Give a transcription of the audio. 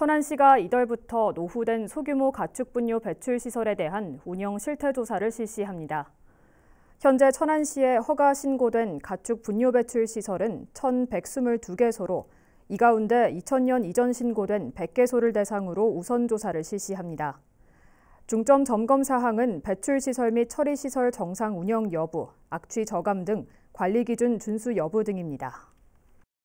천안시가 이달부터 노후된 소규모 가축분뇨 배출 시설에 대한 운영 실태 조사를 실시합니다. 현재 천안시에 허가 신고된 가축 분뇨 배출 시설은 1,122개소로 이 가운데 2000년 이전 신고된 100개소를 대상으로 우선 조사를 실시합니다. 중점 점검 사항은 배출 시설 및 처리 시설 정상 운영 여부, 악취 저감 등 관리 기준 준수 여부 등입니다.